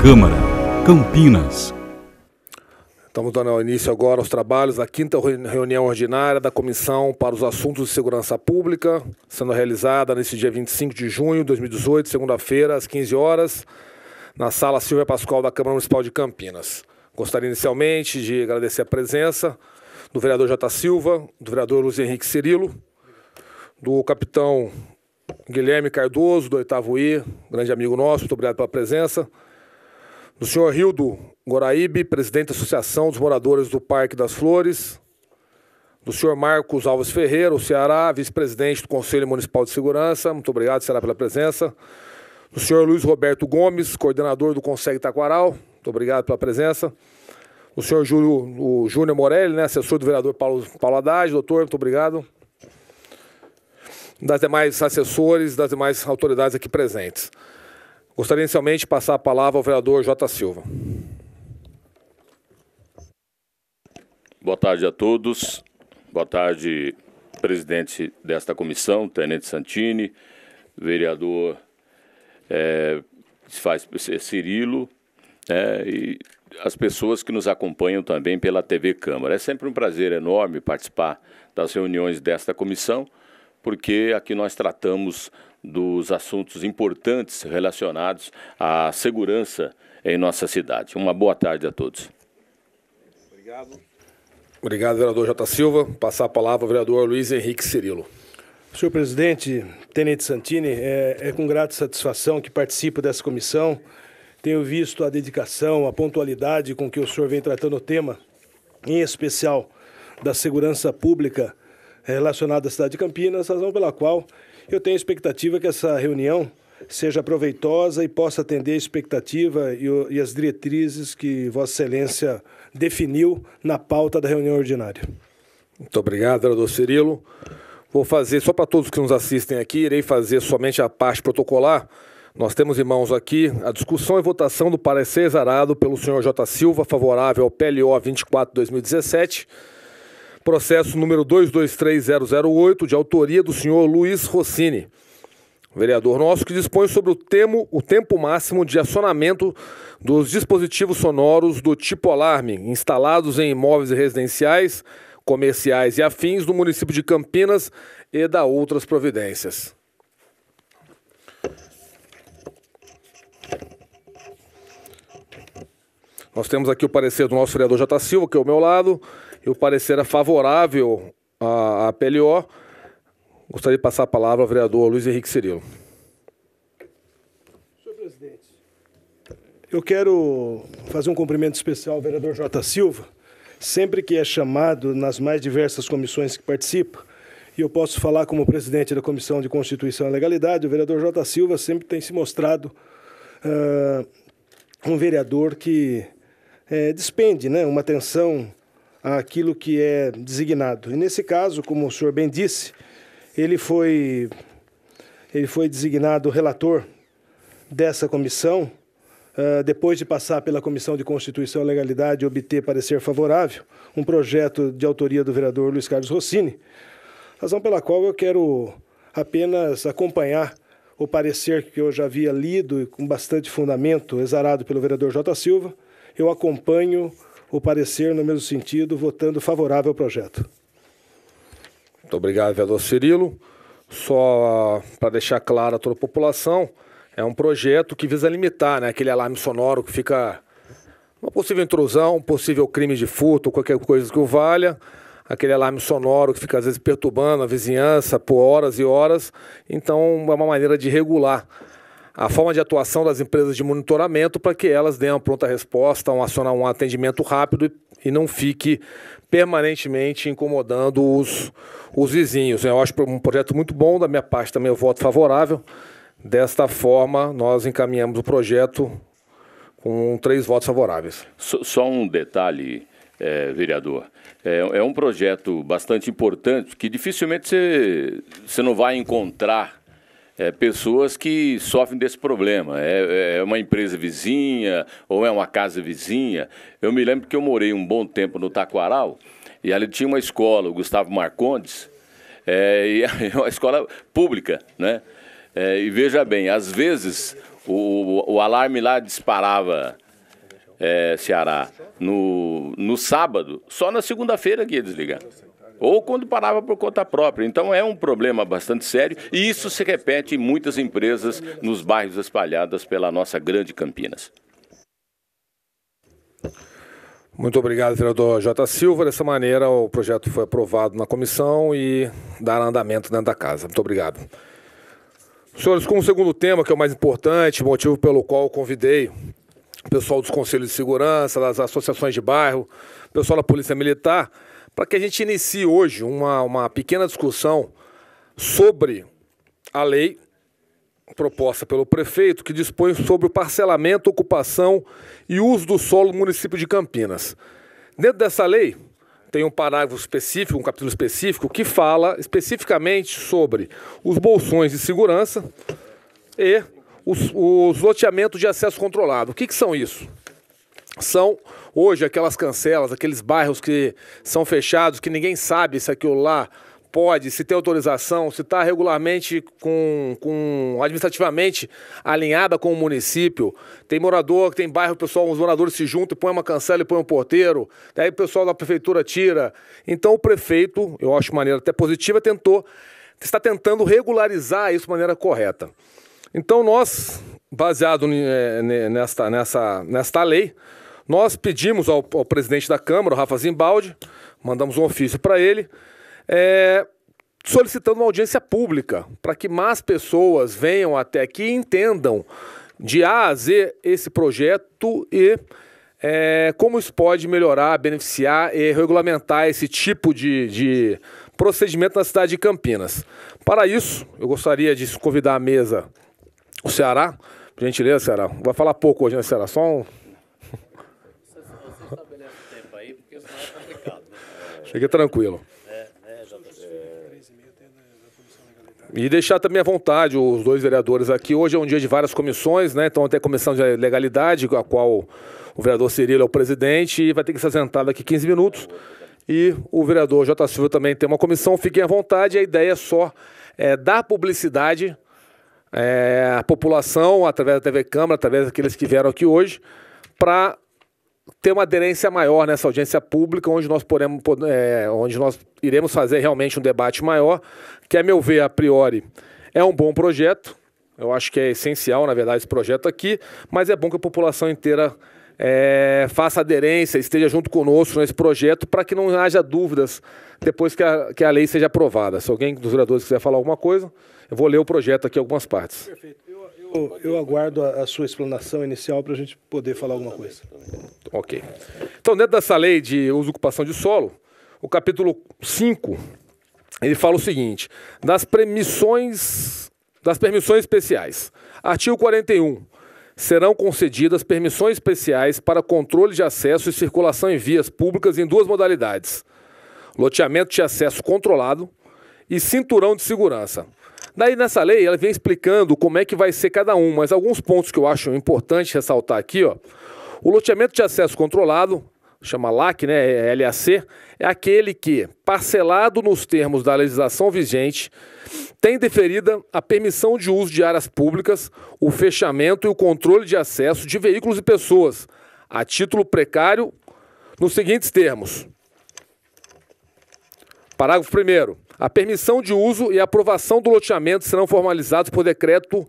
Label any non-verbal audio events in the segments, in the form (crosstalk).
Câmara, Campinas. Estamos dando início agora aos trabalhos da quinta reunião ordinária da Comissão para os Assuntos de Segurança Pública, sendo realizada neste dia 25 de junho de 2018, segunda-feira, às 15 horas, na sala Silvia Pascoal da Câmara Municipal de Campinas. Gostaria inicialmente de agradecer a presença do vereador J. Silva, do vereador Luiz Henrique Cirilo, do capitão Guilherme Cardoso, do 8 I, grande amigo nosso, muito obrigado pela presença do senhor Rildo Goraíbe, presidente da Associação dos Moradores do Parque das Flores, do senhor Marcos Alves Ferreira, o Ceará, vice-presidente do Conselho Municipal de Segurança, muito obrigado, Ceará, pela presença, do senhor Luiz Roberto Gomes, coordenador do Conselho Taquaral, muito obrigado pela presença, do senhor Júlio, o Júnior Morelli, né, assessor do vereador Paulo, Paulo Haddad, doutor, muito obrigado, das demais assessores, das demais autoridades aqui presentes. Gostaria inicialmente de passar a palavra ao vereador J. Silva. Boa tarde a todos. Boa tarde, presidente desta comissão, Tenente Santini, vereador é, faz, Cirilo, é, e as pessoas que nos acompanham também pela TV Câmara. É sempre um prazer enorme participar das reuniões desta comissão, porque aqui nós tratamos dos assuntos importantes relacionados à segurança em nossa cidade. Uma boa tarde a todos. Obrigado. Obrigado, vereador J. Silva. Passar a palavra ao vereador Luiz Henrique Cirilo. Senhor presidente, Tenente Santini, é, é com grata satisfação que participo dessa comissão. Tenho visto a dedicação, a pontualidade com que o senhor vem tratando o tema, em especial da segurança pública é, relacionada à cidade de Campinas, razão pela qual eu tenho expectativa que essa reunião seja proveitosa e possa atender a expectativa e, o, e as diretrizes que Vossa Excelência definiu na pauta da reunião ordinária. Muito obrigado, vereador Cirilo. Vou fazer, só para todos que nos assistem aqui, irei fazer somente a parte protocolar. Nós temos em mãos aqui a discussão e votação do parecer exarado pelo senhor J. Silva, favorável ao PLO 24-2017, processo número 223008, de autoria do senhor Luiz Rossini, vereador nosso, que dispõe sobre o, temo, o tempo máximo de acionamento dos dispositivos sonoros do tipo alarme instalados em imóveis residenciais, comerciais e afins do município de Campinas e da outras providências. Nós temos aqui o parecer do nosso vereador Jota Silva, que é ao meu lado, e o parecer é favorável à, à PLO. Gostaria de passar a palavra ao vereador Luiz Henrique Cirilo. Senhor presidente, eu quero fazer um cumprimento especial ao vereador Jota Silva, sempre que é chamado nas mais diversas comissões que participa. E eu posso falar como presidente da Comissão de Constituição e Legalidade, o vereador Jota Silva sempre tem se mostrado uh, um vereador que é, despende né, uma atenção aquilo que é designado. E nesse caso, como o senhor bem disse, ele foi, ele foi designado relator dessa comissão, uh, depois de passar pela Comissão de Constituição e Legalidade e obter parecer favorável, um projeto de autoria do vereador Luiz Carlos Rossini, razão pela qual eu quero apenas acompanhar o parecer que eu já havia lido e com bastante fundamento, exarado pelo vereador J. Silva, eu acompanho o parecer no mesmo sentido, votando favorável ao projeto. Muito obrigado, vereador Cirilo. Só ah, para deixar claro a toda a população, é um projeto que visa limitar né, aquele alarme sonoro que fica uma possível intrusão, um possível crime de furto, qualquer coisa que o valha aquele alarme sonoro que fica às vezes perturbando a vizinhança por horas e horas. Então, é uma maneira de regular a forma de atuação das empresas de monitoramento para que elas deem uma pronta resposta, um, acionar um atendimento rápido e não fique permanentemente incomodando os, os vizinhos. Eu acho um projeto muito bom, da minha parte também eu voto favorável. Desta forma, nós encaminhamos o projeto com três votos favoráveis. Só, só um detalhe, é, vereador. É, é, um projeto bastante importante que dificilmente você, você não vai encontrar é, pessoas que sofrem desse problema. É, é, uma empresa vizinha ou é uma casa vizinha. Eu me lembro que eu morei um bom tempo no Taquaral e ali tinha uma escola, o Gustavo Marcondes, é, e (laughs) é uma escola pública, né? É, e veja bem, às vezes o, o, o alarme lá disparava é, Ceará no, no sábado, só na segunda-feira que ia desligar ou quando parava por conta própria. Então é um problema bastante sério e isso se repete em muitas empresas nos bairros espalhados pela nossa grande Campinas. Muito obrigado, vereador J. Silva. Dessa maneira, o projeto foi aprovado na comissão e dará andamento dentro da casa. Muito obrigado. Senhores, como segundo tema, que é o mais importante, motivo pelo qual convidei o pessoal dos conselhos de segurança, das associações de bairro, o pessoal da Polícia Militar, para que a gente inicie hoje uma, uma pequena discussão sobre a lei proposta pelo prefeito que dispõe sobre o parcelamento, ocupação e uso do solo no município de Campinas. Dentro dessa lei, tem um parágrafo específico, um capítulo específico, que fala especificamente sobre os bolsões de segurança e os, os loteamentos de acesso controlado. O que, que são isso? são hoje aquelas cancelas, aqueles bairros que são fechados, que ninguém sabe se aquilo lá pode, se tem autorização, se está regularmente com, com administrativamente alinhada com o município. Tem morador, tem bairro, pessoal, os moradores se juntam, põem uma cancela e põem um porteiro, daí o pessoal da prefeitura tira. Então o prefeito, eu acho de maneira até positiva, tentou, está tentando regularizar isso de maneira correta. Então nós, baseado eh, nesta, nessa, nesta lei, nós pedimos ao, ao presidente da Câmara, Rafa Zimbaldi, mandamos um ofício para ele, é, solicitando uma audiência pública para que mais pessoas venham até aqui e entendam de A a Z esse projeto e é, como isso pode melhorar, beneficiar e regulamentar esse tipo de, de procedimento na cidade de Campinas. Para isso, eu gostaria de convidar à mesa o Ceará. Gentileza, Ceará. Vai falar pouco hoje, né, Ceará? Só um Fique é tranquilo. É, né, é. E deixar também à vontade os dois vereadores aqui. Hoje é um dia de várias comissões, né? Então, até a comissão de legalidade, a qual o vereador Cirilo é o presidente, e vai ter que se assentar daqui 15 minutos. E o vereador J. Silva também tem uma comissão. Fiquem à vontade, a ideia é só é, dar publicidade é, à população, através da TV Câmara, através daqueles que vieram aqui hoje, para ter uma aderência maior nessa audiência pública, onde nós, podemos, é, onde nós iremos fazer realmente um debate maior, que, a meu ver, a priori, é um bom projeto. Eu acho que é essencial, na verdade, esse projeto aqui, mas é bom que a população inteira é, faça aderência, esteja junto conosco nesse projeto, para que não haja dúvidas depois que a, que a lei seja aprovada. Se alguém dos vereadores quiser falar alguma coisa, eu vou ler o projeto aqui algumas partes. Perfeito. Eu, eu aguardo a, a, sua explanação inicial para a gente poder falar alguma coisa. Ok. Então, dentro dessa lei de uso e ocupação de solo, o capítulo 5, ele fala o seguinte, das permissões, das permissões especiais. Artigo 41 serão concedidas permissões especiais para controle de acesso e circulação em vias públicas em duas modalidades: loteamento de acesso controlado e cinturão de segurança. Daí nessa lei ela vem explicando como é que vai ser cada um, mas alguns pontos que eu acho importante ressaltar aqui, ó. O loteamento de acesso controlado, chama LAC, né, é LAC, é aquele que, parcelado nos termos da legislação vigente, tem deferida a permissão de uso de áreas públicas, o fechamento e o controle de acesso de veículos e pessoas a título precário nos seguintes termos. Parágrafo 1 a permissão de uso e a aprovação do loteamento serão formalizados por decreto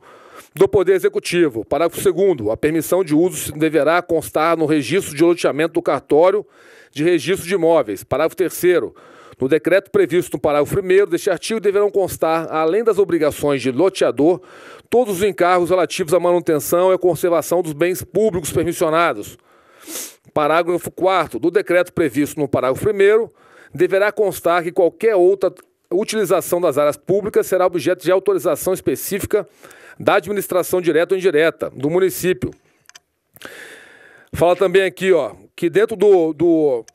do Poder Executivo. Parágrafo 2. A permissão de uso deverá constar no registro de loteamento do cartório de registro de imóveis. Parágrafo 3. No decreto previsto no parágrafo 1 deste artigo, deverão constar, além das obrigações de loteador, todos os encargos relativos à manutenção e à conservação dos bens públicos permissionados. Parágrafo 4. Do decreto previsto no parágrafo 1, deverá constar que qualquer outra utilização das áreas públicas será objeto de autorização específica da administração direta ou indireta do município. Fala também aqui, ó, que dentro do, do,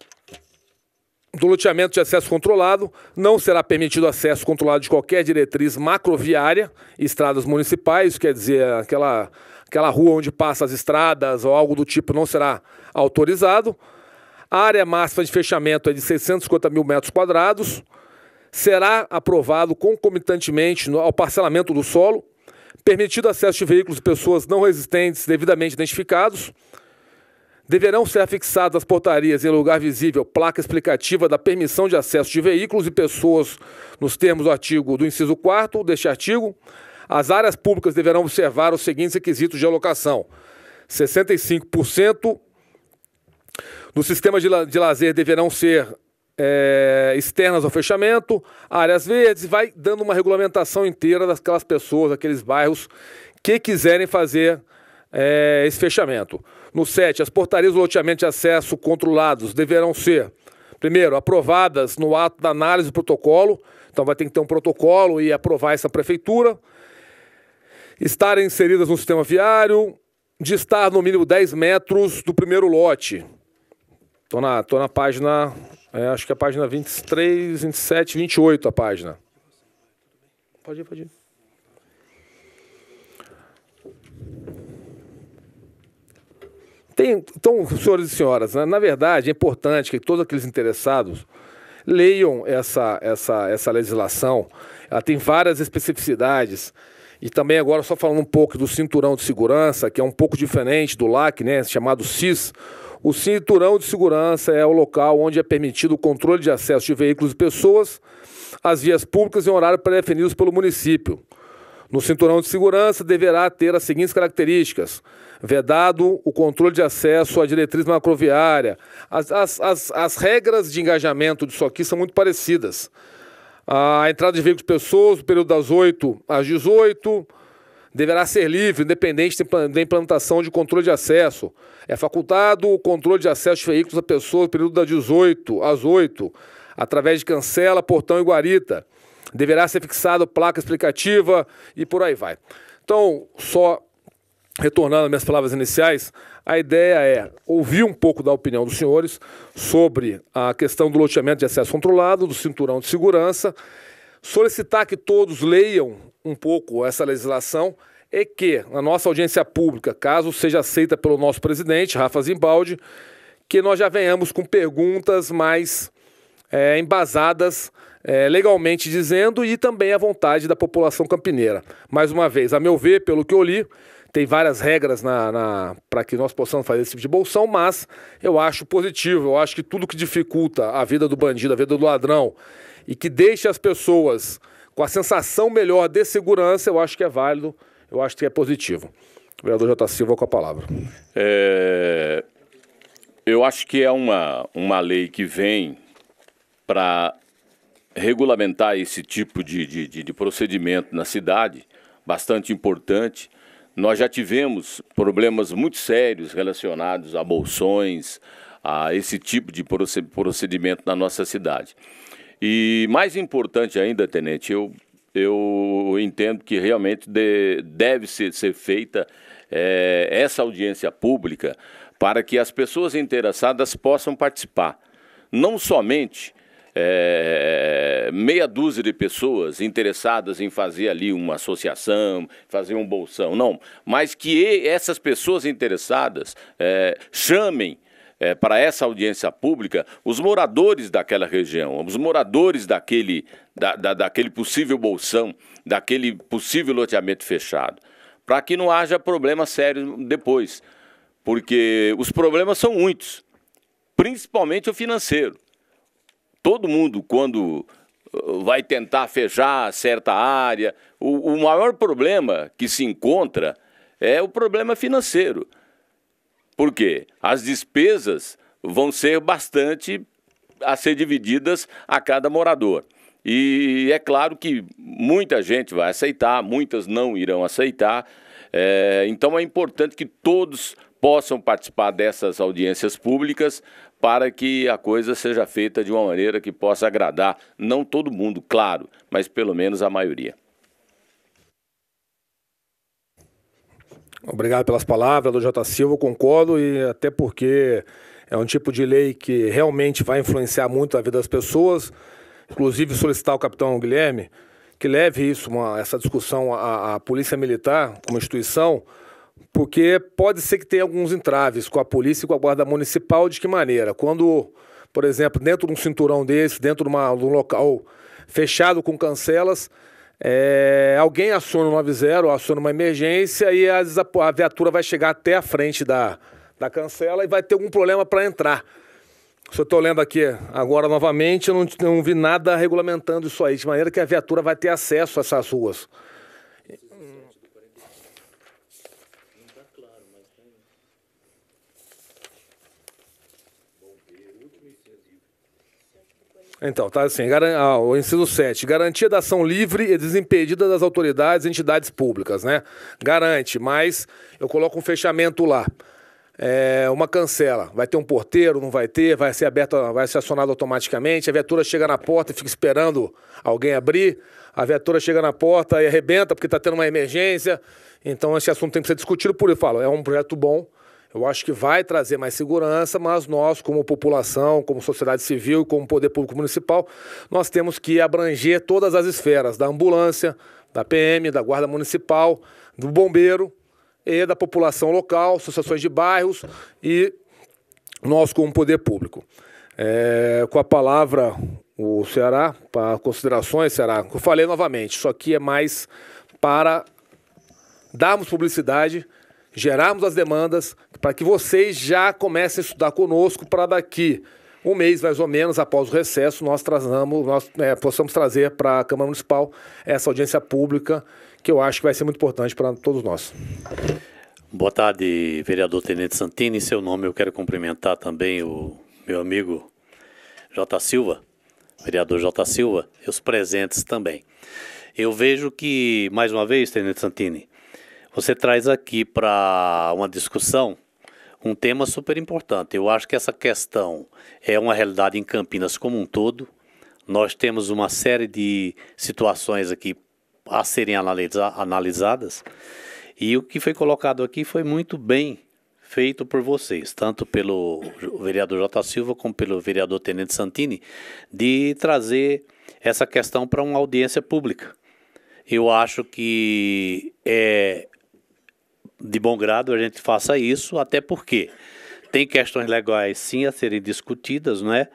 do loteamento de acesso controlado não será permitido acesso controlado de qualquer diretriz macroviária, estradas municipais, quer dizer, aquela, aquela rua onde passa as estradas ou algo do tipo não será autorizado. A área máxima de fechamento é de 650 mil metros quadrados será aprovado concomitantemente ao parcelamento do solo, permitido acesso de veículos e pessoas não resistentes devidamente identificados. Deverão ser afixadas as portarias em lugar visível placa explicativa da permissão de acesso de veículos e pessoas nos termos do artigo do inciso 4 deste artigo. As áreas públicas deverão observar os seguintes requisitos de alocação: 65% do sistema de lazer deverão ser é, externas ao fechamento, áreas verdes, vai dando uma regulamentação inteira daquelas pessoas, daqueles bairros que quiserem fazer é, esse fechamento. No 7, as portarias do loteamento de acesso controlados deverão ser, primeiro, aprovadas no ato da análise do protocolo, então vai ter que ter um protocolo e aprovar essa prefeitura, estarem inseridas no sistema viário, de estar no mínimo 10 metros do primeiro lote, Tô na, tô na página, é, acho que é a página 23, 27, 28 a página. Pode ir, pode ir. Tem, então, senhores e senhoras, né, na verdade é importante que todos aqueles interessados leiam essa, essa, essa legislação. Ela tem várias especificidades. E também agora só falando um pouco do cinturão de segurança, que é um pouco diferente do LAC, né, chamado CIS o cinturão de segurança é o local onde é permitido o controle de acesso de veículos e pessoas às vias públicas em horário pré-definidos pelo município. No cinturão de segurança deverá ter as seguintes características: vedado o controle de acesso à diretriz macroviária. As, as, as, as regras de engajamento disso aqui são muito parecidas. A entrada de veículos e pessoas, no período das 8 às 18, deverá ser livre, independente da implantação de controle de acesso. É facultado o controle de acesso de veículos a pessoas no período das 18 às 8, através de cancela, portão e guarita. Deverá ser fixado placa explicativa e por aí vai. Então, só retornando às minhas palavras iniciais, a ideia é ouvir um pouco da opinião dos senhores sobre a questão do loteamento de acesso controlado, do cinturão de segurança, solicitar que todos leiam um pouco essa legislação e é que, na nossa audiência pública, caso seja aceita pelo nosso presidente, Rafa Zimbaldi, que nós já venhamos com perguntas mais é, embasadas é, legalmente dizendo e também à vontade da população campineira. Mais uma vez, a meu ver, pelo que eu li, tem várias regras na, na para que nós possamos fazer esse tipo de bolsão, mas eu acho positivo, eu acho que tudo que dificulta a vida do bandido, a vida do ladrão e que deixa as pessoas com a sensação melhor de segurança, eu acho que é válido eu acho que é positivo. O vereador J. Silva com a palavra. É, eu acho que é uma, uma lei que vem para regulamentar esse tipo de, de, de procedimento na cidade, bastante importante. Nós já tivemos problemas muito sérios relacionados a bolsões, a esse tipo de procedimento na nossa cidade. E mais importante ainda, tenente, eu eu entendo que realmente de, deve ser, ser feita é, essa audiência pública para que as pessoas interessadas possam participar. Não somente é, meia dúzia de pessoas interessadas em fazer ali uma associação, fazer um bolsão, não. Mas que essas pessoas interessadas é, chamem. É, para essa audiência pública, os moradores daquela região, os moradores daquele, da, da, daquele possível bolsão, daquele possível loteamento fechado, para que não haja problemas sérios depois, porque os problemas são muitos, principalmente o financeiro. Todo mundo, quando uh, vai tentar fechar certa área, o, o maior problema que se encontra é o problema financeiro. Por quê? As despesas vão ser bastante a ser divididas a cada morador. E é claro que muita gente vai aceitar, muitas não irão aceitar. É, então é importante que todos possam participar dessas audiências públicas para que a coisa seja feita de uma maneira que possa agradar, não todo mundo, claro, mas pelo menos a maioria. Obrigado pelas palavras do J. Silva, concordo e até porque é um tipo de lei que realmente vai influenciar muito a vida das pessoas inclusive solicitar ao capitão Guilherme que leve isso, uma, essa discussão à, à Polícia Militar como instituição, porque pode ser que tenha alguns entraves com a polícia e com a guarda municipal. De que maneira? Quando, por exemplo, dentro de um cinturão desse, dentro de, uma, de um local fechado com cancelas, é, alguém aciona o 90, aciona uma emergência e a, a viatura vai chegar até a frente da, da cancela e vai ter algum problema para entrar. Se eu tá estou lendo aqui agora novamente, eu não, não vi nada regulamentando isso aí, de maneira que a viatura vai ter acesso a essas ruas. Então, tá assim, ah, o inciso 7, garantia da ação livre e desimpedida das autoridades e entidades públicas, né? Garante, mas eu coloco um fechamento lá é, uma cancela. Vai ter um porteiro, não vai ter, vai ser aberto vai ser acionado automaticamente, a viatura chega na porta e fica esperando alguém abrir, a viatura chega na porta e arrebenta porque está tendo uma emergência. Então esse assunto tem que ser discutido, por eu falo, é um projeto bom, eu acho que vai trazer mais segurança, mas nós, como população, como sociedade civil, como poder público municipal, nós temos que abranger todas as esferas, da ambulância, da PM, da Guarda Municipal, do bombeiro, e da população local, associações de bairros e nós como poder público. É, com a palavra o Ceará, para considerações, Ceará, eu falei novamente, isso aqui é mais para darmos publicidade, gerarmos as demandas, para que vocês já comecem a estudar conosco para daqui um mês mais ou menos após o recesso, nós, trazamos, nós é, possamos trazer para a Câmara Municipal essa audiência pública que eu acho que vai ser muito importante para todos nós. Boa tarde, vereador Tenente Santini. Em seu nome, eu quero cumprimentar também o meu amigo J. Silva, vereador J. Silva, e os presentes também. Eu vejo que, mais uma vez, Tenente Santini, você traz aqui para uma discussão um tema super importante. Eu acho que essa questão é uma realidade em Campinas como um todo. Nós temos uma série de situações aqui a serem analisa, analisadas. E o que foi colocado aqui foi muito bem feito por vocês, tanto pelo vereador J. Silva como pelo vereador Tenente Santini, de trazer essa questão para uma audiência pública. Eu acho que é de bom grado a gente faça isso, até porque tem questões legais sim a serem discutidas, não é?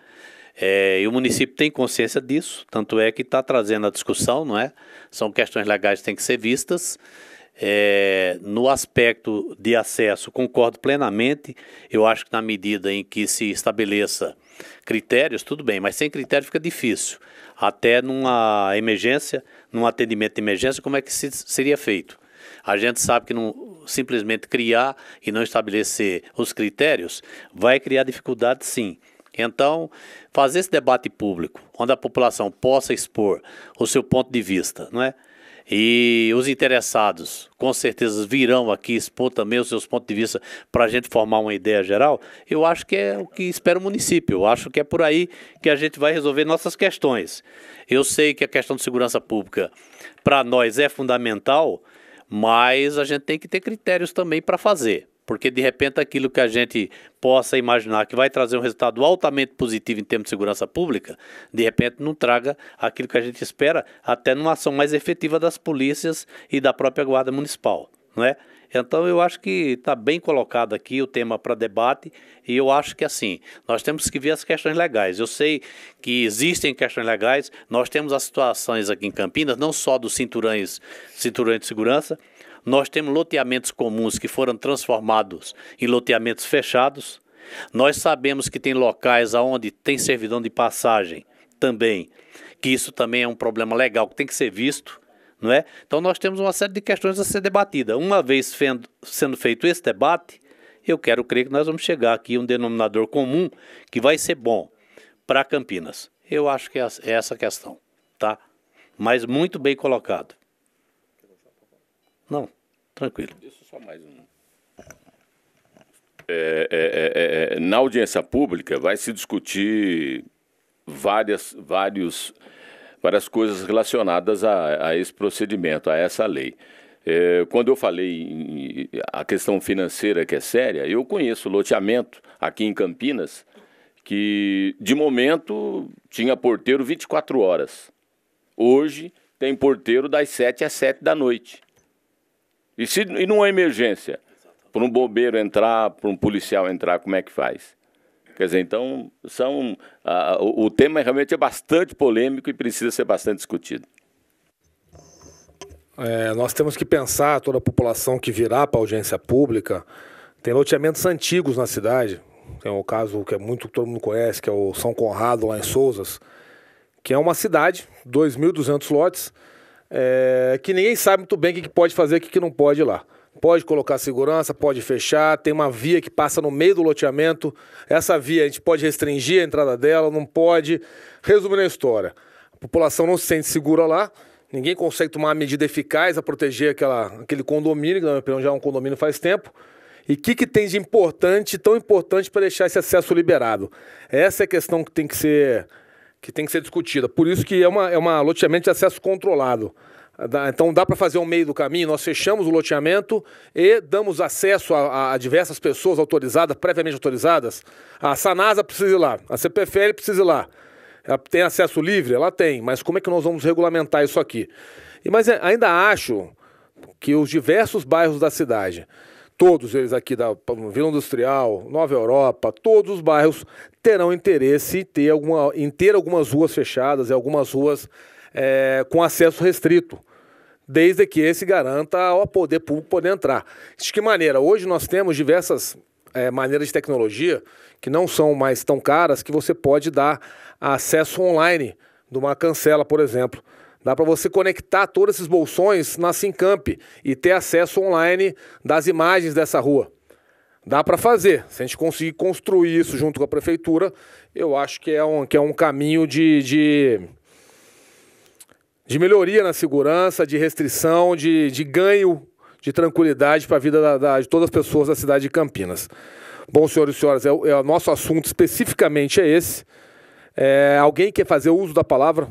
É, e o município tem consciência disso, tanto é que está trazendo a discussão, não é? São questões legais que têm que ser vistas. É, no aspecto de acesso, concordo plenamente. Eu acho que na medida em que se estabeleça critérios, tudo bem, mas sem critério fica difícil. Até numa emergência, num atendimento de emergência, como é que se, seria feito? A gente sabe que não, simplesmente criar e não estabelecer os critérios vai criar dificuldade, sim. Então, fazer esse debate público, onde a população possa expor o seu ponto de vista, não é? E os interessados, com certeza, virão aqui expor também os seus pontos de vista para a gente formar uma ideia geral. Eu acho que é o que espera o município. Eu acho que é por aí que a gente vai resolver nossas questões. Eu sei que a questão de segurança pública, para nós, é fundamental, mas a gente tem que ter critérios também para fazer. Porque de repente aquilo que a gente possa imaginar que vai trazer um resultado altamente positivo em termos de segurança pública, de repente não traga aquilo que a gente espera, até numa ação mais efetiva das polícias e da própria Guarda Municipal. né? Então eu acho que está bem colocado aqui o tema para debate e eu acho que assim, nós temos que ver as questões legais. Eu sei que existem questões legais, nós temos as situações aqui em Campinas, não só dos cinturões, cinturões de segurança, nós temos loteamentos comuns que foram transformados em loteamentos fechados. Nós sabemos que tem locais onde tem servidão de passagem também, que isso também é um problema legal que tem que ser visto. Não é? Então, nós temos uma série de questões a ser debatida. Uma vez fendo, sendo feito esse debate, eu quero crer que nós vamos chegar aqui a um denominador comum que vai ser bom para Campinas. Eu acho que é essa é a questão, tá? Mas muito bem colocado. Não, tranquilo. só mais um. É é, é, é, é, na audiência pública vai se discutir várias, vários, várias coisas relacionadas a, a esse procedimento, a essa lei. É, quando eu falei em, a questão financeira que é séria, eu conheço loteamento aqui em Campinas que, de momento, tinha porteiro 24 horas. Hoje tem porteiro das 7 às 7 da noite. E, se, e numa é emergência? Para um bombeiro entrar, para um policial entrar, como é que faz? Quer dizer, então, são, ah, o, o tema realmente é bastante polêmico e precisa ser bastante discutido. É, nós temos que pensar toda a população que virá para a audiência pública. Tem loteamentos antigos na cidade. Tem o caso que é muito todo mundo conhece, que é o São Conrado, lá em Souzas, que é uma cidade, 2.200 lotes, é, que ninguém sabe muito bem o que, pode fazer e o que, não pode lá. Pode colocar segurança, pode fechar, tem uma via que passa no meio do loteamento. Essa via a gente pode restringir a entrada dela, não pode. Resumindo a história, a população não se sente segura lá, ninguém consegue tomar uma medida eficaz a proteger aquela, aquele condomínio, que na minha opinião já é um condomínio faz tempo. E o que, que tem de importante, tão importante, para deixar esse acesso liberado? Essa é a questão que tem que ser que tem que ser discutida. Por isso que é uma, é uma loteamento de acesso controlado. Então dá para fazer um meio do caminho, nós fechamos o loteamento e damos acesso a, a, diversas pessoas autorizadas, previamente autorizadas. A Sanasa precisa ir lá, a CPFL precisa ir lá. Ela tem acesso livre? Ela tem, mas como é que nós vamos regulamentar isso aqui? E, mas é, ainda acho que os diversos bairros da cidade Todos eles aqui da Vila Industrial, Nova Europa, todos os bairros terão interesse em ter, alguma, em ter algumas ruas fechadas e algumas ruas é, com acesso restrito desde que esse garanta ao poder público poder entrar. De que maneira? Hoje nós temos diversas é, maneiras de tecnologia que não são mais tão caras que você pode dar acesso online de uma cancela, por exemplo. Dá para você conectar todos esses bolsões na Sincamp e ter acesso online das imagens dessa rua. Dá para fazer. Se a gente conseguir construir isso junto com a prefeitura, eu acho que é um, que é um caminho de, de, de melhoria na segurança, de restrição, de, de ganho de tranquilidade para a vida da, da, de todas as pessoas da cidade de Campinas. Bom, senhores e senhoras, é, é o nosso assunto especificamente é esse. É, alguém quer fazer uso da palavra?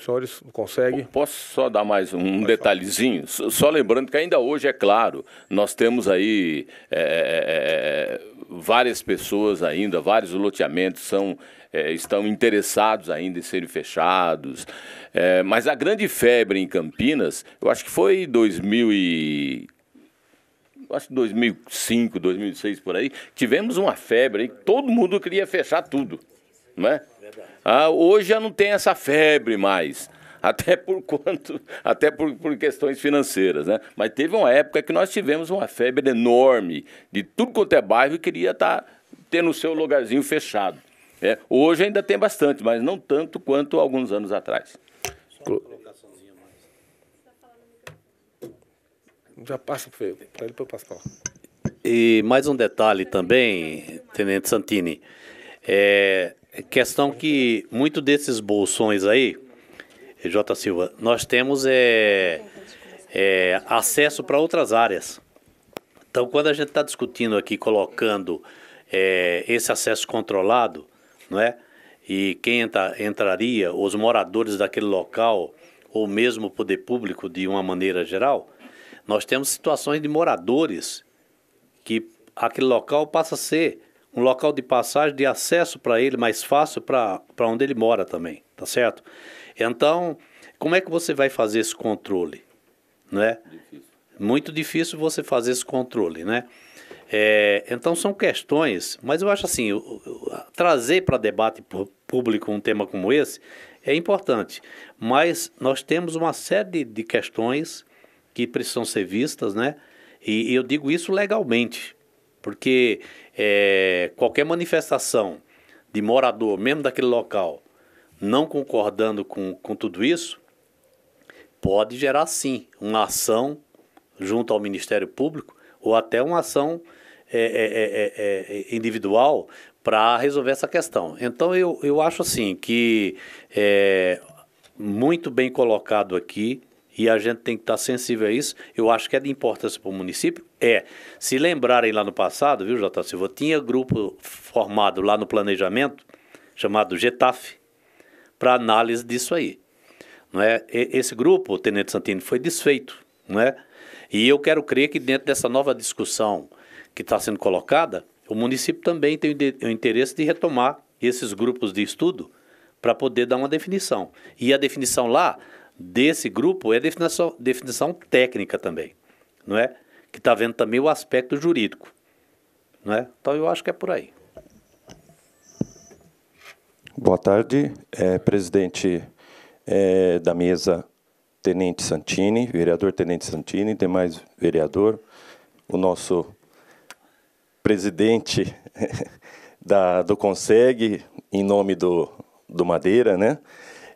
Os senhores conseguem? Posso só dar mais um detalhezinho? Só lembrando que ainda hoje, é claro, nós temos aí é, é, é, é, várias pessoas ainda, vários loteamentos são é, estão interessados ainda em serem fechados. É, mas a grande febre em Campinas, eu acho que foi 2000 e acho que 2005, 2006 por aí, tivemos uma febre aí, todo mundo queria fechar tudo, não é é ah, hoje já não tem essa febre mais. (laughs) Até por quanto, até por, por questões financeiras, né? Mas teve uma época que nós tivemos uma febre enorme de tudo quanto é bairro e queria estar tá, tendo o seu lugarzinho fechado. É, hoje ainda tem bastante, mas não tanto quanto alguns anos atrás. Só uma mais. Já passa para ele, para o Pascoal. E mais um detalhe também, Tenente Santini. É, Questão que muito desses bolsões aí, J. Silva, nós temos é, é acesso para outras áreas. Então, quando a gente está discutindo aqui, colocando é, esse acesso controlado, não é? E quem entra, entraria, os moradores daquele local, ou mesmo o poder público de uma maneira geral, nós temos situações de moradores que aquele local passa a ser um local de passagem, de acesso para ele mais fácil para onde ele mora também, tá certo? Então, como é que você vai fazer esse controle, né? Difícil. Muito difícil você fazer esse controle, né? É, então são questões, mas eu acho assim, trazer para debate público um tema como esse é importante, mas nós temos uma série de questões que precisam ser vistas, né? E, e eu digo isso legalmente, porque é, qualquer manifestação de morador, mesmo daquele local, não concordando com, com tudo isso, pode gerar sim uma ação junto ao Ministério Público ou até uma ação é, é, é, é, é individual para resolver essa questão. Então, eu, eu acho assim que é muito bem colocado aqui e a gente tem que estar tá sensível a isso. Eu acho que é de importância para o município. É. Se lembrarem lá no passado, viu, Jota Silva, tinha grupo formado lá no planejamento, chamado GETAF, para análise disso aí. Não é? Esse grupo, o Tenente Santini, foi desfeito. Não é? E eu quero crer que dentro dessa nova discussão que está sendo colocada, o município também tem o interesse de retomar esses grupos de estudo para poder dar uma definição. E a definição lá desse grupo é a definição, definição técnica também, não é? Que está vendo também o aspecto jurídico, não é? Então eu acho que é por aí. Boa tarde, é, presidente é, da mesa, Tenente Santini, vereador Tenente Santini, demais vereador, o nosso presidente (laughs) da, do Conseg, em nome do, do Madeira, né?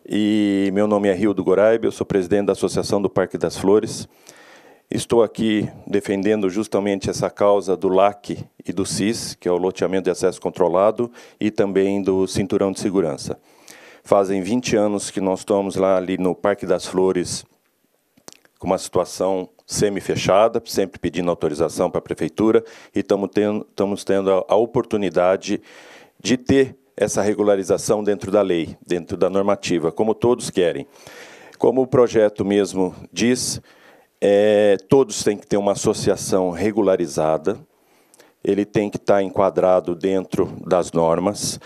e meu nome é Rio do eu sou presidente da Associação do Parque das Flores. Estou aqui defendendo justamente essa causa do LAC e do CIS, que é o loteamento de acesso controlado, e também do cinturão de segurança. Fazem 20 anos que nós estamos lá ali no Parque das Flores com uma situação semi-fechada, sempre pedindo autorização para a prefeitura, e estamos tendo, tendo a oportunidade de ter essa regularização dentro da lei, dentro da normativa, como todos querem. Como o projeto mesmo diz, é, todos têm que ter uma associação regularizada, ele tem que estar enquadrado dentro das normas.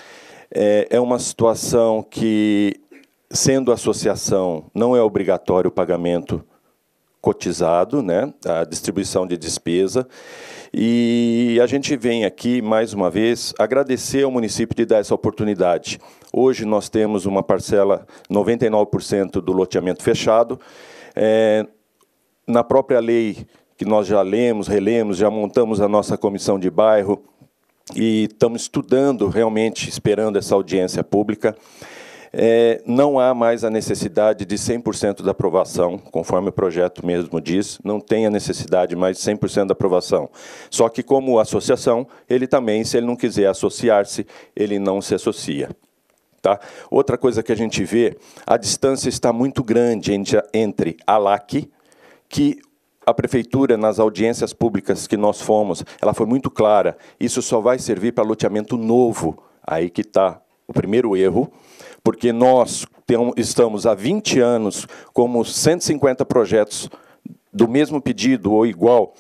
É, é uma situação que, sendo associação, não é obrigatório o pagamento cotizado, né, a distribuição de despesa. E a gente vem aqui, mais uma vez, agradecer ao município de dar essa oportunidade. Hoje nós temos uma parcela 99% do loteamento fechado. É, na própria lei que nós já lemos, relemos, já montamos a nossa comissão de bairro e estamos estudando realmente, esperando essa audiência pública. É, não há mais a necessidade de 100% da aprovação, conforme o projeto mesmo diz, não tem a necessidade mais de 100% da aprovação. Só que, como associação, ele também, se ele não quiser associar-se, ele não se associa. Tá? Outra coisa que a gente vê, a distância está muito grande entre a LAC, que a prefeitura, nas audiências públicas que nós fomos, ela foi muito clara, isso só vai servir para loteamento novo. Aí que está o primeiro erro, porque nós estamos há 20 anos como 150 projetos do mesmo pedido ou igual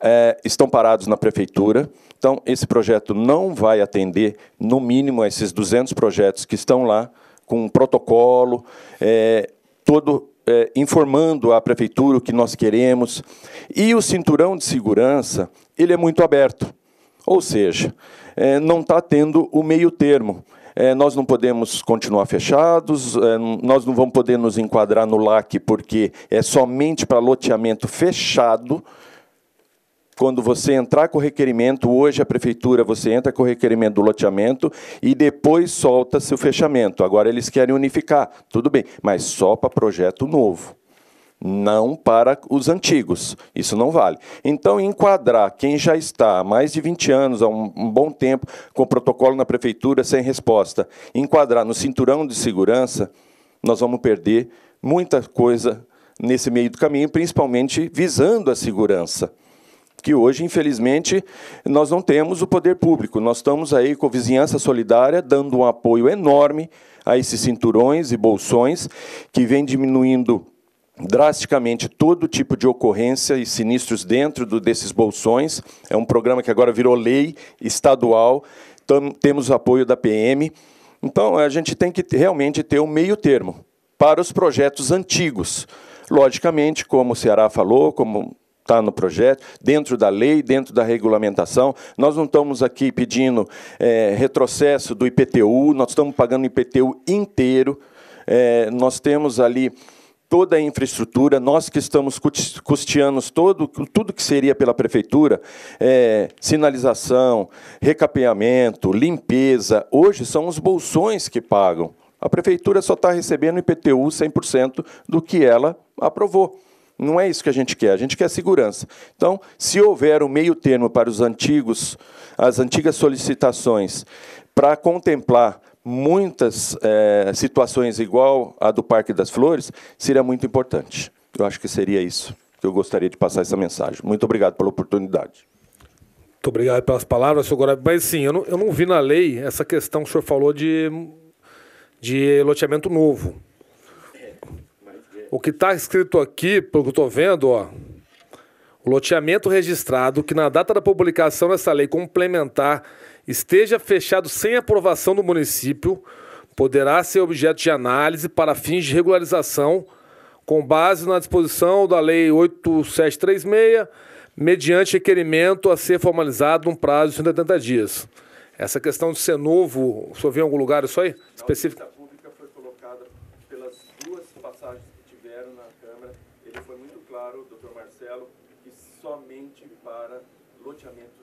é, estão parados na prefeitura. Então, esse projeto não vai atender, no mínimo, a esses 200 projetos que estão lá, com um protocolo, é, todo é, informando à prefeitura o que nós queremos. E o cinturão de segurança ele é muito aberto, ou seja, é, não está tendo o meio termo. É, nós não podemos continuar fechados, é, nós não vamos poder nos enquadrar no LAC, porque é somente para loteamento fechado. Quando você entrar com requerimento, hoje a prefeitura você entra com requerimento do loteamento e depois solta-se o fechamento. Agora eles querem unificar, tudo bem, mas só para projeto novo não para os antigos. Isso não vale. Então, enquadrar quem já está há mais de 20 anos, há um, um bom tempo, com protocolo na prefeitura sem resposta, enquadrar no cinturão de segurança, nós vamos perder muita coisa nesse meio do caminho, principalmente visando a segurança que hoje, infelizmente, nós não temos o poder público. Nós estamos aí com a vizinhança solidária dando um apoio enorme a esses cinturões e bolsões que vem diminuindo drasticamente todo tipo de ocorrência e sinistros dentro do, desses bolsões. É um programa que agora virou lei estadual, tam, temos apoio da PM. Então, a gente tem que realmente ter um meio termo para os projetos antigos. Logicamente, como o Ceará falou, como está no projeto, dentro da lei, dentro da regulamentação. Nós não estamos aqui pedindo é, retrocesso do IPTU, nós estamos pagando o IPTU inteiro. É, nós temos ali toda a infraestrutura, nós que estamos custeando todo, tudo que seria pela prefeitura, é, sinalização, recapeamento, limpeza. Hoje são os bolsões que pagam. A prefeitura só está recebendo IPTU 100% do que ela aprovou. Não é isso que a gente quer, a gente quer segurança. Então, se houver um meio termo para os antigos, as antigas solicitações, para contemplar muitas é, situações igual a do Parque das Flores seria muito importante. Eu acho que seria isso que eu gostaria de passar essa mensagem. Muito obrigado pela oportunidade. Muito obrigado pelas palavras, senhor Gorabi. Mas sim, eu não, eu não vi na lei essa questão que o senhor falou de, de loteamento novo. O que está escrito aqui, pelo que eu estou vendo, ó, o loteamento registrado que na data da publicação dessa lei complementar esteja fechado sem aprovação do município, poderá ser objeto de análise para fins de regularização, com base na disposição da Lei 8736, mediante requerimento a ser formalizado num prazo de 180 dias. Essa questão de ser novo, o senhor viu em algum lugar isso aí? Específico? A pública foi colocada pelas duas passagens que tiveram na Câmara. Ele foi muito claro, doutor Marcelo, que somente para loteamentos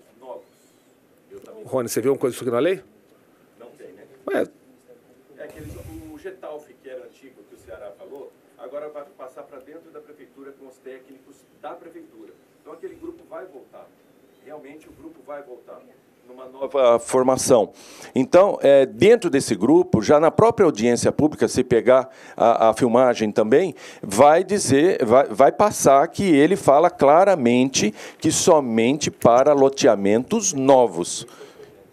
Rony, você viu uma coisa disso aqui na lei? Não tem, né? Mas... É aquele, é o Getalf, que era antigo, que o Ceará falou, agora vai passar para dentro da prefeitura com os técnicos da prefeitura. Então aquele grupo vai voltar. Realmente o grupo vai voltar numa nova formação. Então, é, dentro desse grupo, já na própria audiência pública, se pegar a, a filmagem também, vai dizer, vai, vai, passar que ele fala claramente que somente para loteamentos novos.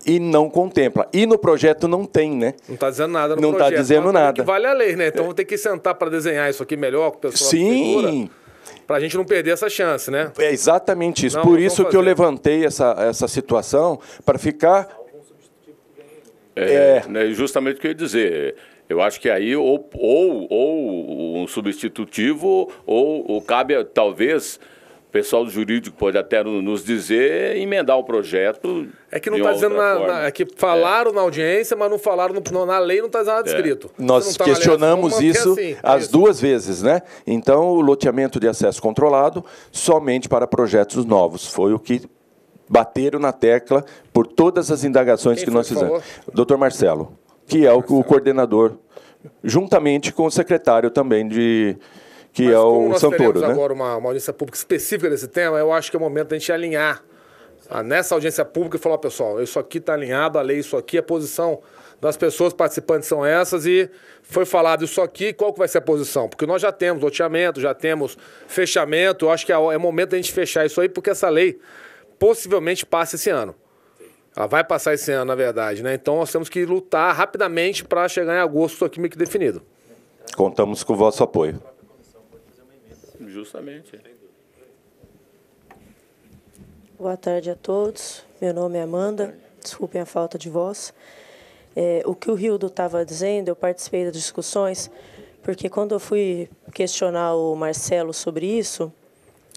E não contempla. E no projeto não tem, né? Não está dizendo nada no não tá projeto. Não está dizendo nada. vale a lei, né? Então vou ter que sentar para desenhar isso aqui melhor com o pessoal. Sim para a gente não perder essa chance, né? É exatamente isso. Não, Por isso que eu levantei essa, essa situação, para ficar. É, é... Né, justamente o que eu ia dizer. Eu acho que aí ou, ou, ou um substitutivo ou, ou cabe, talvez pessoal do jurídico pode até nos dizer, emendar o projeto. É que não está dizendo na, na, é que falaram é. na audiência, mas não falaram no, na lei, não está nada é. escrito. Tá é. Nós tá questionamos isso assim, é as isso. duas vezes, né? Então, o loteamento de acesso controlado somente para projetos novos. Foi o que bateram na tecla por todas as indagações Quem que nós fizemos. Doutor Marcelo, que é o, o coordenador, juntamente com o secretário também de que Mas é o nós Santoro, né? agora uma, uma audiência pública específica desse tema, eu acho que é o momento da gente alinhar ah, nessa audiência pública e falar, pessoal, isso aqui está alinhado à lei, isso aqui, a posição das pessoas participantes são essas e foi falado isso aqui, qual que vai ser a posição? Porque nós já temos loteamento, já temos fechamento, eu acho que é, é momento da gente fechar isso aí, porque essa lei possivelmente passa esse ano. Ela vai passar esse ano, na verdade, né? Então nós temos que lutar rapidamente para chegar em agosto, isso aqui meio que definido. Contamos com o vosso apoio. Justamente. Boa tarde a todos. Meu nome é Amanda. Desculpem a falta de voz. É, o que o Rildo estava dizendo, eu participei das discussões, porque quando eu fui questionar o Marcelo sobre isso,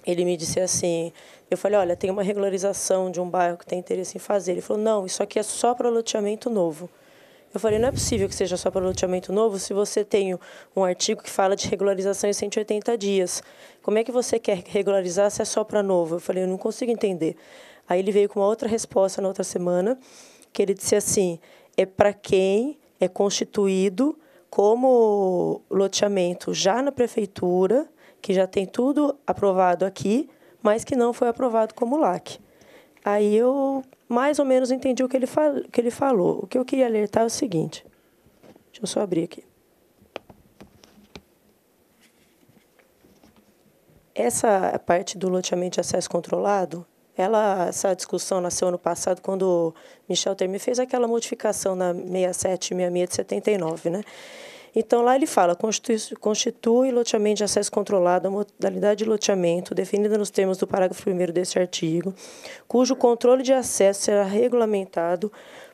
ele me disse assim: eu falei, olha, tem uma regularização de um bairro que tem interesse em fazer. Ele falou: não, isso aqui é só para loteamento novo. Eu falei, não é possível que seja só para loteamento novo se você tem um artigo que fala de regularização em 180 dias. Como é que você quer regularizar se é só para novo? Eu falei, eu não consigo entender. Aí ele veio com uma outra resposta na outra semana, que ele disse assim, é para quem é constituído como loteamento já na prefeitura, que já tem tudo aprovado aqui, mas que não foi aprovado como LAC. Aí eu mais ou menos entendi o que ele, fal que ele falou. O que eu queria alertar é o seguinte. Deixa eu só abrir aqui. Essa parte do loteamento de acesso controlado, ela, essa discussão nasceu ano passado, quando Michel Temer fez aquela modificação na 67, 66 de 79, né? Então, lá ele fala: constitui, constitui loteamento de acesso controlado a modalidade de loteamento definida nos termos do parágrafo 1 deste artigo, cujo controle de acesso será regulamentado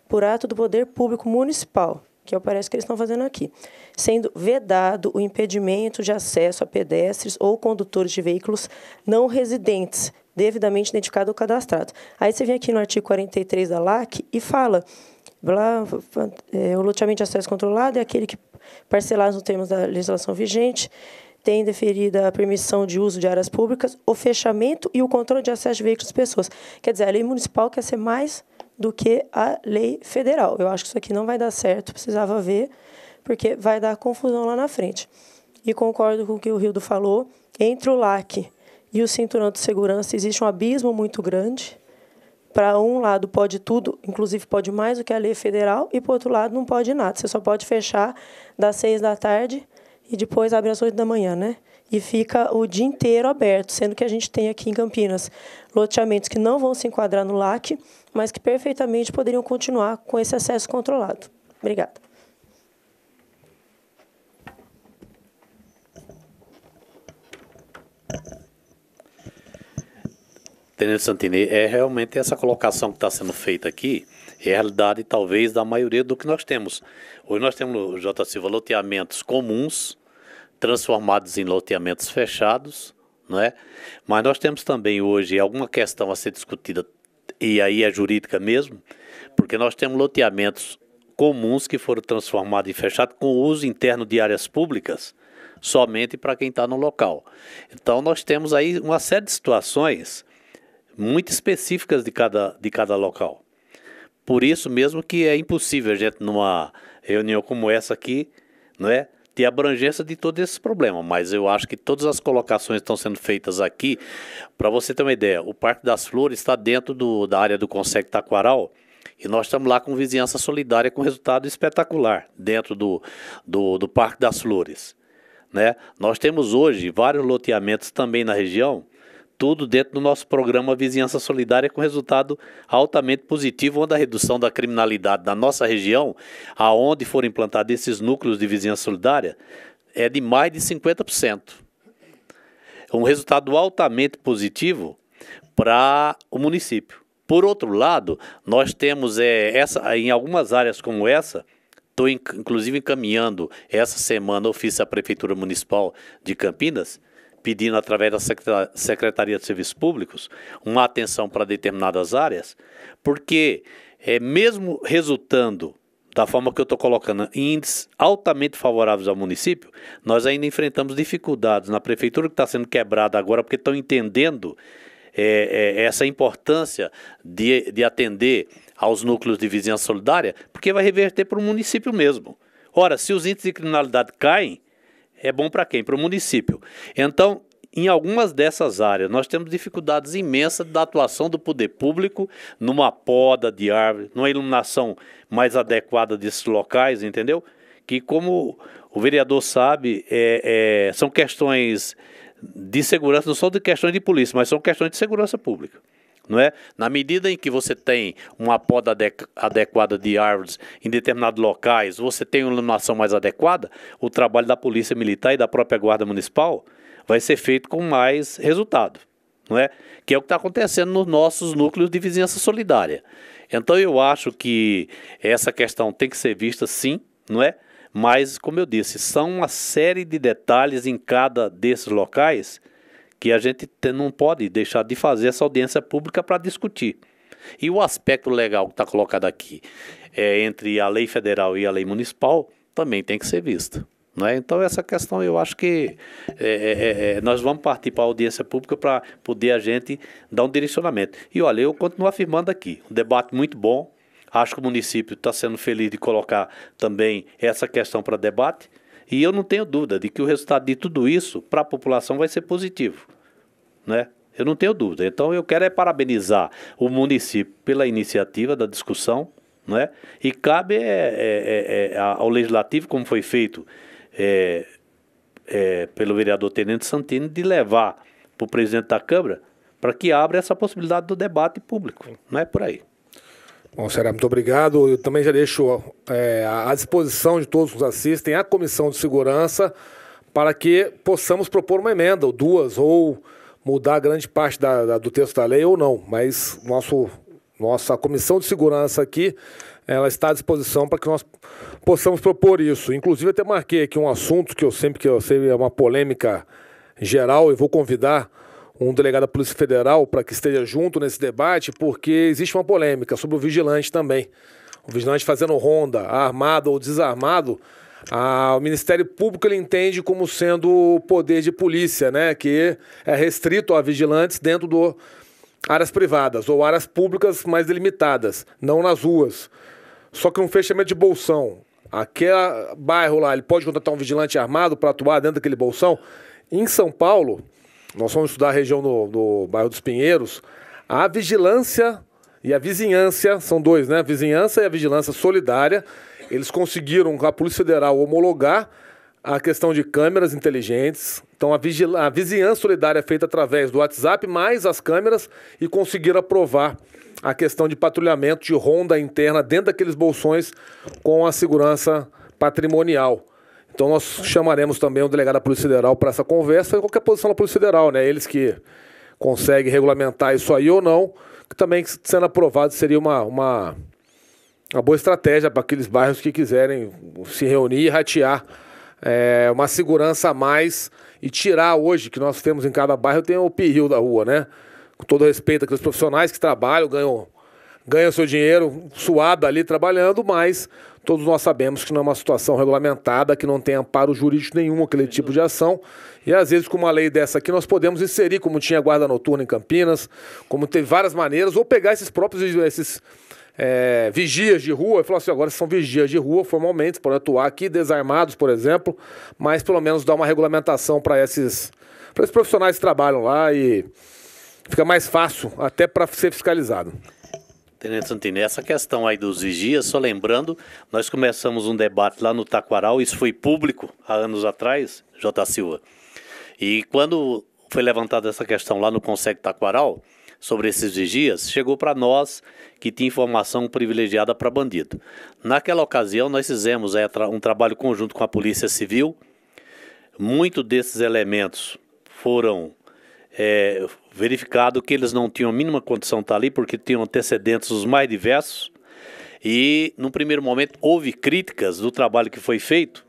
por ato do poder público municipal, que é parece que eles estão fazendo aqui, sendo vedado o impedimento de acesso a pedestres ou condutores de veículos não residentes, devidamente identificado ou cadastrado. Aí você vem aqui no artigo 43 da LAC e fala. é, o loteamento de acesso controlado é aquele que parcelados nos termos da legislação vigente, tem deferida a permissão de uso de áreas públicas, o fechamento e o controle de acesso de veículos e pessoas. Quer dizer, a lei municipal quer ser mais do que a lei federal. Eu acho que isso aqui não vai dar certo, precisava ver, porque vai dar confusão lá na frente. E concordo com o que o Rildo falou, entre o LAC e o cinturão de segurança existe um abismo muito grande, para um lado pode tudo, inclusive pode mais do que a lei federal, e para outro lado não pode nada. Você só pode fechar das seis da tarde e depois abre às oito da manhã, né? E fica o dia inteiro aberto, sendo que a gente tem aqui em Campinas loteamentos que não vão se enquadrar no LAC, mas que perfeitamente poderiam continuar com esse acesso controlado. Obrigada. Tenente Santini, é realmente essa colocação que está sendo feita aqui é a realidade, talvez, da maioria do que nós temos. Hoje nós temos no J. Silva loteamentos comuns, transformados em loteamentos fechados, não é? Mas nós temos também hoje alguma questão a ser discutida, e aí é jurídica mesmo, porque nós temos loteamentos comuns que foram transformados em fechados com uso interno de áreas públicas, somente para quem está no local. Então nós temos aí uma série de situações muito específicas de cada, de cada local. Por isso mesmo que é impossível a gente, numa reunião como essa aqui, não é? ter abrangência de todo esse problema, mas eu acho que todas as colocações estão sendo feitas aqui. Para você ter uma ideia, o Parque das Flores está dentro do, da área do Consegue Taquaral e nós estamos lá com vizinhança solidária com resultado espetacular dentro do, do, do Parque das Flores. Né? Nós temos hoje vários loteamentos também na região tudo dentro do nosso programa Vizinhança Solidária com resultado altamente positivo, onde a redução da criminalidade na nossa região, aonde foram implantados esses núcleos de vizinhança solidária, é de mais de 50%. Um resultado altamente positivo para o município. Por outro lado, nós temos é, essa, em algumas áreas como essa, estou inclusive encaminhando essa semana ofício à Prefeitura Municipal de Campinas, pedindo através da Secretaria de Serviços Públicos uma atenção para determinadas áreas, porque é, mesmo resultando da forma que eu estou colocando, índices altamente favoráveis ao município, nós ainda enfrentamos dificuldades na prefeitura que está sendo quebrada agora, porque estão entendendo é, é, essa importância de, de atender aos núcleos de vizinhança solidária, porque vai reverter para o município mesmo. Ora, se os índices de criminalidade caem, é bom para quem? Para o município. Então, em algumas dessas áreas, nós temos dificuldades imensas da atuação do poder público numa poda de árvore, numa iluminação mais adequada desses locais, entendeu? Que, como o vereador sabe, é, é, são questões de segurança, não são de questões de polícia, mas são questões de segurança pública não é? Na medida em que você tem uma poda adequada de árvores em determinados locais, você tem uma iluminação mais adequada, o trabalho da polícia militar e da própria guarda municipal vai ser feito com mais resultado, não é? Que é o que está acontecendo nos nossos núcleos de vizinhança solidária. Então eu acho que essa questão tem que ser vista sim, não é? Mas, como eu disse, são uma série de detalhes em cada desses locais que a gente não pode deixar de fazer essa audiência pública para discutir. E o aspecto legal que está colocado aqui é, entre a lei federal e a lei municipal também tem que ser visto. Né? Então, essa questão eu acho que é, é, é, é nós vamos partir para a audiência pública para poder a gente dar um direcionamento. E olha, eu continuo afirmando aqui: um debate muito bom. Acho que o município está sendo feliz de colocar também essa questão para debate. E eu não tenho dúvida de que o resultado de tudo isso para a população vai ser positivo, né? Eu não tenho dúvida. Então eu quero é parabenizar o município pela iniciativa da discussão, né? E cabe é, é, é, é ao legislativo, como foi feito é, é, pelo vereador Tenente Santini, de levar para o presidente da Câmara para que abra essa possibilidade do debate público. Não é por aí. Bom, Xará, muito obrigado. Eu também já deixo é, à disposição de todos que nos assistem a Comissão de Segurança para que possamos propor uma emenda, ou duas, ou mudar grande parte da, da, do texto da lei ou não. Mas nosso, nossa Comissão de Segurança aqui ela está à disposição para que nós possamos propor isso. Inclusive, até marquei aqui um assunto que eu sempre que eu sei é uma polêmica geral e vou convidar um delegado da Polícia Federal para que esteja junto nesse debate, porque existe uma polêmica sobre o vigilante também. O vigilante fazendo ronda, armado ou desarmado, a, o Ministério Público ele entende como sendo o poder de polícia, né? Que é restrito a vigilantes dentro de áreas privadas ou áreas públicas mais delimitadas, não nas ruas. Só que um fechamento de bolsão, aquele bairro lá, ele pode contratar um vigilante armado para atuar dentro daquele bolsão. Em São Paulo, nós fomos estudar a região do, do bairro dos Pinheiros, a vigilância e a vizinhança, são dois, né? A vizinhança e a vigilância solidária, eles conseguiram a Polícia Federal homologar a questão de câmeras inteligentes. Então, a, vigil... a vizinhança solidária é feita através do WhatsApp, mais as câmeras, e conseguiram aprovar a questão de patrulhamento de ronda interna dentro daqueles bolsões com a segurança patrimonial. Então nós chamaremos também o delegado da Polícia Federal para essa conversa e qualquer posição da Polícia Federal, né? Eles que conseguem regulamentar isso aí ou não, que também sendo aprovado seria uma, uma, uma boa estratégia para aqueles bairros que quiserem se reunir e ratear é, uma segurança a mais e tirar hoje, que nós temos em cada bairro, tem o pirril da rua, né? Com todo respeito àqueles profissionais que trabalham, ganham ganha seu dinheiro suado ali trabalhando, mas todos nós sabemos que não é uma situação regulamentada, que não tem amparo jurídico nenhum aquele tipo de ação. E às vezes, com uma lei dessa aqui, nós podemos inserir, como tinha guarda noturna em Campinas, como teve várias maneiras, ou pegar esses próprios esses, é, vigias de rua e falar assim: agora são vigias de rua formalmente, podem atuar aqui, desarmados, por exemplo, mas pelo menos dar uma regulamentação para esses, esses profissionais que trabalham lá e fica mais fácil até para ser fiscalizado. Tenente Santini, essa questão aí dos vigias, só lembrando, nós começamos um debate lá no Taquaral, isso foi público há anos atrás, J. Silva. E quando foi levantada essa questão lá no Conselho Taquaral, sobre esses vigias, chegou para nós que tinha informação privilegiada para bandido. Naquela ocasião, nós fizemos é, um trabalho conjunto com a Polícia Civil. Muitos desses elementos foram é, verificado que eles não tinham a mínima condição de estar ali, porque tinham antecedentes os mais diversos. E, num primeiro momento, houve críticas do trabalho que foi feito,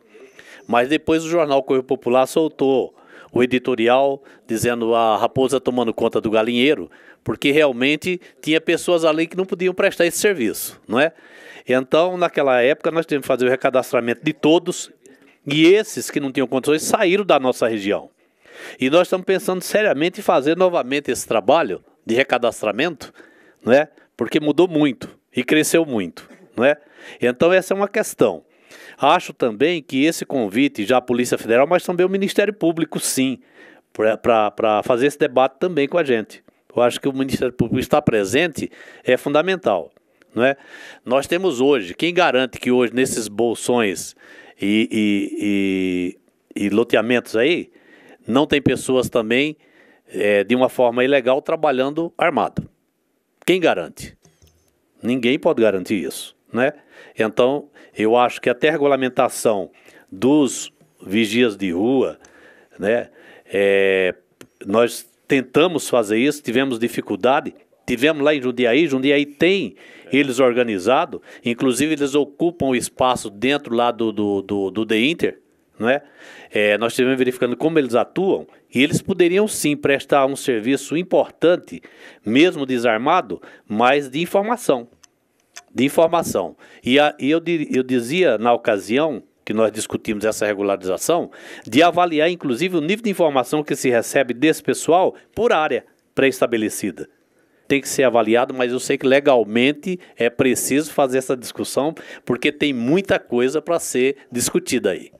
mas depois o jornal Correio Popular soltou o editorial dizendo a raposa tomando conta do galinheiro, porque realmente tinha pessoas ali que não podiam prestar esse serviço, não é? Então, naquela época, nós tivemos que fazer o recadastramento de todos, e esses que não tinham condições saíram da nossa região. E nós estamos pensando seriamente em fazer novamente esse trabalho de recadastramento, né? Porque mudou muito e cresceu muito, né? Então essa é uma questão. Acho também que esse convite já a Polícia Federal, mas também o Ministério Público, sim, para fazer esse debate também com a gente. Eu acho que o Ministério Público estar presente é fundamental. Não é? Nós temos hoje, quem garante que hoje nesses bolsões e, e, e, e loteamentos aí, não tem pessoas também, é, de uma forma ilegal, trabalhando armado. Quem garante? Ninguém pode garantir isso, né? Então, eu acho que até a regulamentação dos vigias de rua, né? É, nós tentamos fazer isso, tivemos dificuldade, tivemos lá em Jundiaí, Jundiaí tem eles organizado, inclusive eles ocupam o espaço dentro lá do, do, do, do The Inter, né? É, nós estivemos verificando como eles atuam e eles poderiam sim prestar um serviço importante, mesmo desarmado, mas de informação. De informação. E, a, e eu, eu dizia na ocasião que nós discutimos essa regularização, de avaliar inclusive o nível de informação que se recebe desse pessoal por área pré-estabelecida tem que ser avaliado, mas eu sei que legalmente é preciso fazer essa discussão, porque tem muita coisa para ser discutida aí.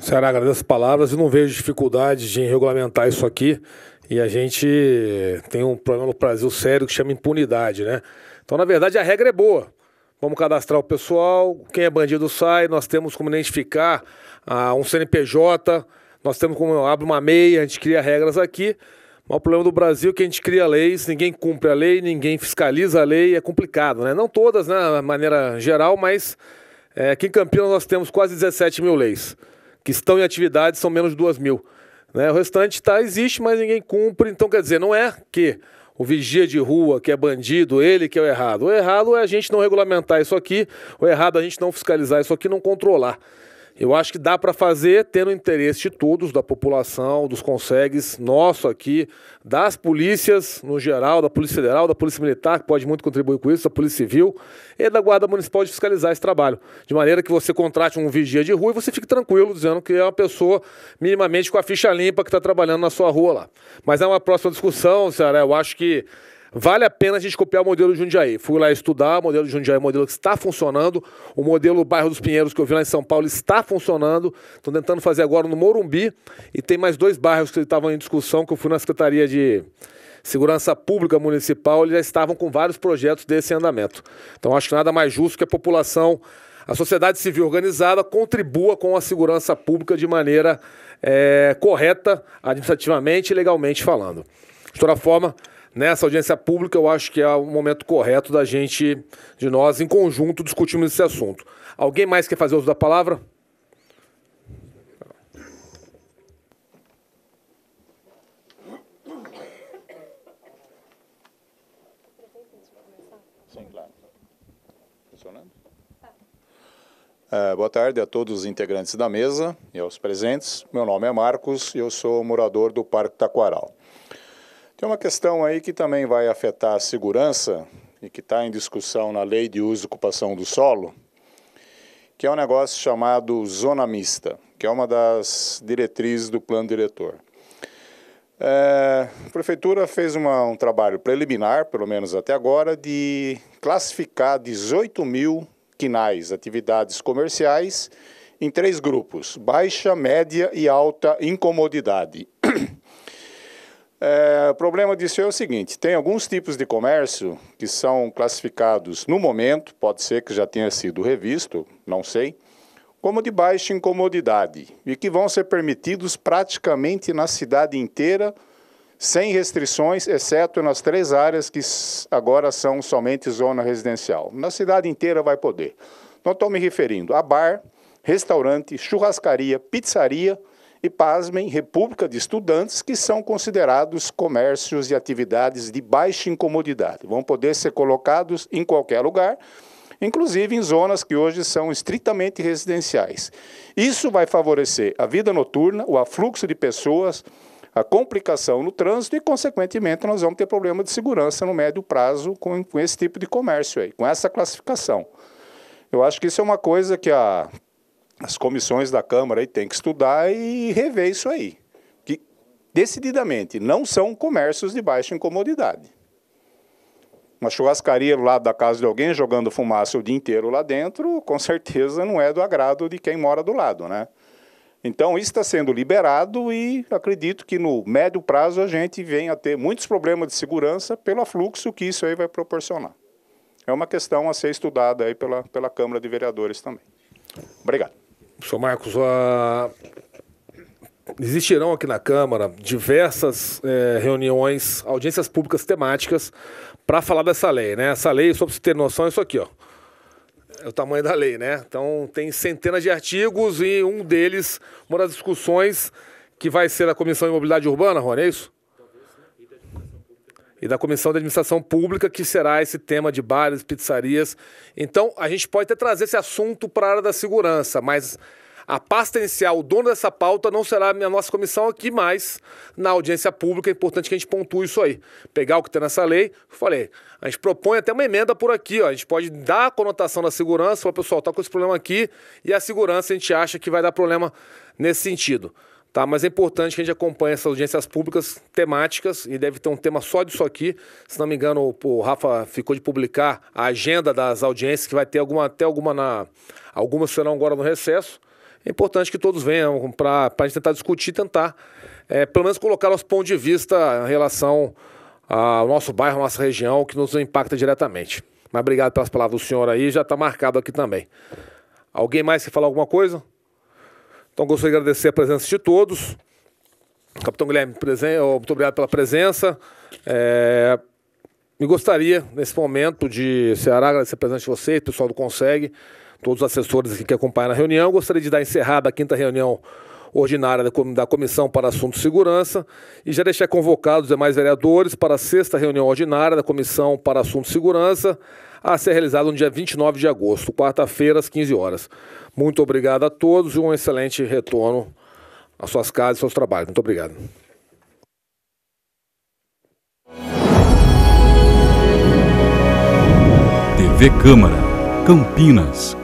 Ceará, agradeço as palavras e não vejo dificuldade de regulamentar isso aqui. E a gente tem um problema no Brasil sério que chama impunidade, né? Então, na verdade, a regra é boa. Vamos cadastrar o pessoal, quem é bandido sai, nós temos como identificar ah, um CNPJ, nós temos como abre uma meia, a gente cria regras aqui. Mas o problema do Brasil é que a gente cria leis, ninguém cumpre a lei, ninguém fiscaliza a lei, é complicado, né? Não todas, né, de maneira geral, mas é, aqui em Campinas nós temos quase 17 mil leis que estão em atividade são menos de 2 mil. Né? O restante tá, existe, mas ninguém cumpre. Então, quer dizer, não é que o vigia de rua, que é bandido, ele que é o errado. O errado é a gente não regulamentar isso aqui, o errado é a gente não fiscalizar isso aqui, não controlar. Eu acho que dá para fazer tendo interesse de todos, da população, dos consegues, nosso aqui, das polícias no geral, da Polícia Federal, da Polícia Militar, que pode muito contribuir com isso, da Polícia Civil e da Guarda Municipal de fiscalizar esse trabalho. De maneira que você contrate um vigia de rua e você fique tranquilo dizendo que é uma pessoa minimamente com a ficha limpa que está trabalhando na sua rua lá. Mas é uma próxima discussão, senhora. Eu acho que Vale a pena a gente copiar o modelo de Jundiaí. Fui lá estudar o modelo de Jundiaí, o modelo que está funcionando. O modelo Bairro dos Pinheiros que eu vi lá em São Paulo está funcionando. Estão tentando fazer agora no Morumbi. E tem mais dois bairros que estavam em discussão, que eu fui na Secretaria de Segurança Pública Municipal. Eles já estavam com vários projetos desse andamento. Então acho que nada mais justo que a população a sociedade civil organizada contribua com a segurança pública de maneira é, correta, administrativamente e legalmente falando. De toda forma, nessa audiência pública, eu acho que é o momento correto da gente, de nós, em conjunto, discutirmos esse assunto. Alguém mais quer fazer uso da palavra? Uh, boa tarde a todos os integrantes da mesa e aos presentes. Meu nome é Marcos e eu sou morador do Parque Taquaral. Tem é uma questão aí que também vai afetar a segurança e que está em discussão na lei de uso e ocupação do solo, que é um negócio chamado zona mista, que é uma das diretrizes do plano diretor. É, a prefeitura fez uma, um trabalho preliminar, pelo menos até agora, de classificar 18 mil quinais, atividades comerciais, em três grupos: baixa, média e alta incomodidade. É, o problema disso é o seguinte: tem alguns tipos de comércio que são classificados no momento, pode ser que já tenha sido revisto, não sei, como de baixa incomodidade e que vão ser permitidos praticamente na cidade inteira, sem restrições, exceto nas três áreas que agora são somente zona residencial. Na cidade inteira vai poder. Não estou me referindo a bar, restaurante, churrascaria, pizzaria e, pasmem, República de Estudantes, que são considerados comércios e atividades de baixa incomodidade. Vão poder ser colocados em qualquer lugar, inclusive em zonas que hoje são estritamente residenciais. Isso vai favorecer a vida noturna, o afluxo de pessoas, a complicação no trânsito e, consequentemente, nós vamos ter problema de segurança no médio prazo com, com, esse tipo de comércio aí, com essa classificação. Eu acho que isso é uma coisa que a as comissões da Câmara aí têm que estudar e rever isso aí. Que decididamente não são comércios de baixa incomodidade. Uma churrascaria do lado da casa de alguém jogando fumaça o dia inteiro lá dentro, com certeza não é do agrado de quem mora do lado, né? Então, isso está sendo liberado e acredito que no médio prazo a gente venha a ter muitos problemas de segurança pelo afluxo que isso aí vai proporcionar. É uma questão a ser estudada aí pela, pela Câmara de Vereadores também. Obrigado. Senhor Marcos, a... existirão aqui na Câmara diversas é, reuniões, audiências públicas temáticas para falar dessa lei, né? Essa lei, só para você ter noção, é isso aqui, ó. É o tamanho da lei, né? Então tem centenas de artigos e um deles, uma das discussões que vai ser da Comissão de Mobilidade Urbana, Rony, é isso? e da Comissão de Administração Pública, que será esse tema de bares, pizzarias. Então, a gente pode até trazer esse assunto para a área da segurança, mas a pasta inicial, o dono dessa pauta, não será a nossa comissão aqui, mas na audiência pública é importante que a gente pontue isso aí. Pegar o que tem nessa lei, falei, a gente propõe até uma emenda por aqui, ó, a gente pode dar a conotação da segurança, o pessoal, está com esse problema aqui, e a segurança a gente acha que vai dar problema nesse sentido. Tá? Mas é importante que a gente acompanhe essas audiências públicas temáticas e deve ter um tema só disso aqui. Se não me engano, o Rafa ficou de publicar a agenda das audiências, que vai ter alguma, até alguma na. Algumas serão agora no recesso. É importante que todos venham para a gente tentar discutir, tentar, é, pelo menos colocar nosso ponto de vista em relação ao nosso bairro, nossa região, que nos impacta diretamente. Mas obrigado pelas palavras do senhor aí, já está marcado aqui também. Alguém mais quer falar alguma coisa? Então, gostaria de agradecer a presença de todos. Capitão Guilherme, eh, muito obrigado pela presença. É, eh, e gostaria, nesse momento, de Ceará agradecer a presença de vocês, pessoal do Consegue, todos os assessores aqui que acompanham a reunião. Gostaria de dar encerrada a quinta reunião ordinária da Comissão para Assuntos de Segurança e já deixar convocados os demais vereadores para a sexta reunião ordinária da Comissão para Assuntos de Segurança, a ser realizado no dia 29 de agosto, quarta-feira, às 15 horas. Muito obrigado a todos e um excelente retorno às suas casas e seus trabalhos. Muito obrigado. TV Câmara, Campinas